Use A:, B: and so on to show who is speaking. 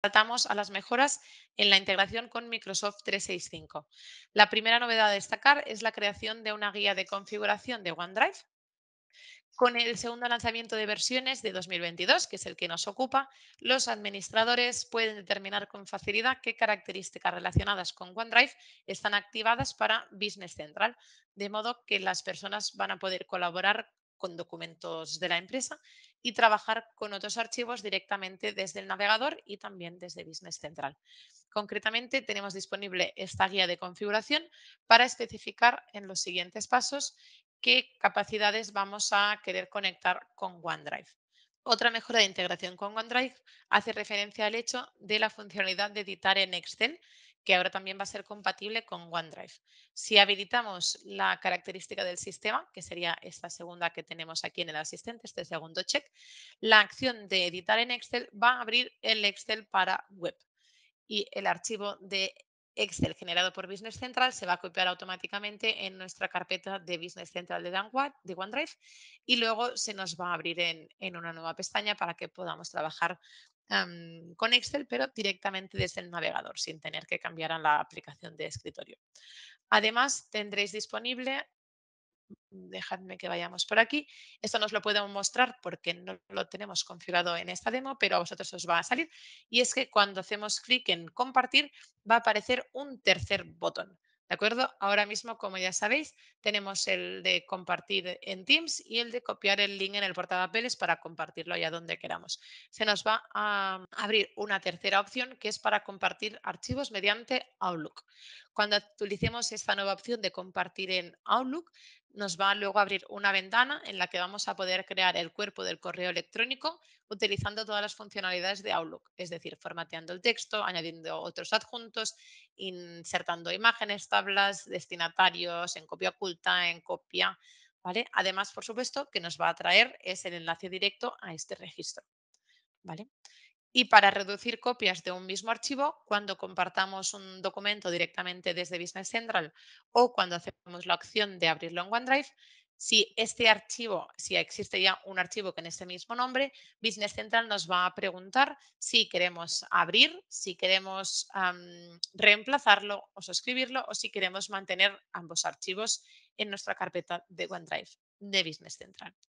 A: tratamos a las mejoras en la integración con Microsoft 365. La primera novedad a destacar es la creación de una guía de configuración de OneDrive con el segundo lanzamiento de versiones de 2022, que es el que nos ocupa, los administradores pueden determinar con facilidad qué características relacionadas con OneDrive están activadas para Business Central, de modo que las personas van a poder colaborar con documentos de la empresa y trabajar con otros archivos directamente desde el navegador y también desde Business Central. Concretamente, tenemos disponible esta guía de configuración para especificar en los siguientes pasos qué capacidades vamos a querer conectar con OneDrive. Otra mejora de integración con OneDrive hace referencia al hecho de la funcionalidad de editar en Excel que ahora también va a ser compatible con OneDrive. Si habilitamos la característica del sistema, que sería esta segunda que tenemos aquí en el asistente, este segundo check, la acción de editar en Excel va a abrir el Excel para web y el archivo de Excel generado por Business Central se va a copiar automáticamente en nuestra carpeta de Business Central de OneDrive y luego se nos va a abrir en, una nueva pestaña para que podamos trabajar con Excel, pero directamente desde el navegador, sin tener que cambiar a la aplicación de escritorio. Además, tendréis disponible dejadme que vayamos por aquí. Esto no lo puedo mostrar porque no lo tenemos configurado en esta demo, pero a vosotros os va a salir. Y es que cuando hacemos clic en compartir va a aparecer un tercer botón. ¿De acuerdo? Ahora mismo, como ya sabéis, tenemos el de compartir en Teams y el de copiar el link en el portapapeles para compartirlo allá donde queramos. Se nos va a abrir una tercera opción que es para compartir archivos mediante Outlook. Cuando utilicemos esta nueva opción de compartir en Outlook, nos va luego a abrir una ventana en la que vamos a poder crear el cuerpo del correo electrónico utilizando todas las funcionalidades de Outlook, es decir, formateando el texto, añadiendo otros adjuntos, insertando imágenes, tablas, destinatarios, en copia oculta, en copia, ¿vale? Además, por supuesto, que nos va a traer es el enlace directo a este registro, ¿vale? y para reducir copias de un mismo archivo cuando compartamos un documento directamente desde Business Central o cuando hacemos la opción de abrirlo en OneDrive, si este archivo, si existe ya un archivo con este mismo nombre, Business Central nos va a preguntar si queremos abrir, si queremos reemplazarlo o suscribirlo o si queremos mantener ambos archivos en nuestra carpeta de OneDrive de Business Central.